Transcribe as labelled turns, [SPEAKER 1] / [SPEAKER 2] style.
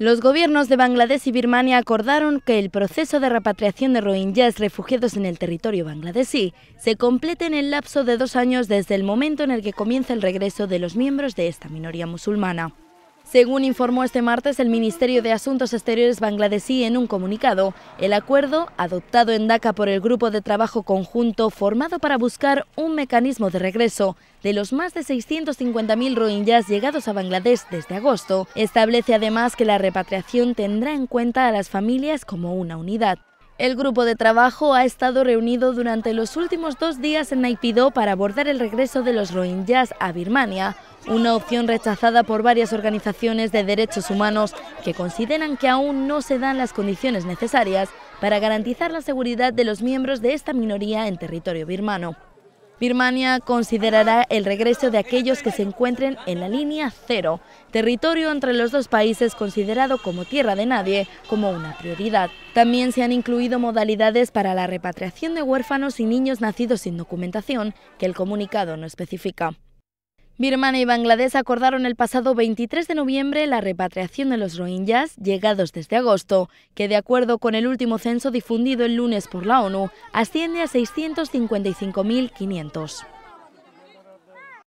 [SPEAKER 1] Los gobiernos de Bangladesh y Birmania acordaron que el proceso de repatriación de rohingyas refugiados en el territorio bangladesí se complete en el lapso de dos años desde el momento en el que comienza el regreso de los miembros de esta minoría musulmana. Según informó este martes el Ministerio de Asuntos Exteriores bangladesí en un comunicado, el acuerdo, adoptado en Daca por el Grupo de Trabajo Conjunto formado para buscar un mecanismo de regreso de los más de 650.000 rohingyas llegados a Bangladesh desde agosto, establece además que la repatriación tendrá en cuenta a las familias como una unidad. El grupo de trabajo ha estado reunido durante los últimos dos días en Naipidó para abordar el regreso de los Rohingyas a Birmania, una opción rechazada por varias organizaciones de derechos humanos que consideran que aún no se dan las condiciones necesarias para garantizar la seguridad de los miembros de esta minoría en territorio birmano. Birmania considerará el regreso de aquellos que se encuentren en la línea cero, territorio entre los dos países considerado como tierra de nadie, como una prioridad. También se han incluido modalidades para la repatriación de huérfanos y niños nacidos sin documentación, que el comunicado no especifica. Birmania y Bangladesh acordaron el pasado 23 de noviembre la repatriación de los rohingyas llegados desde agosto, que de acuerdo con el último censo difundido el lunes por la ONU, asciende a 655.500.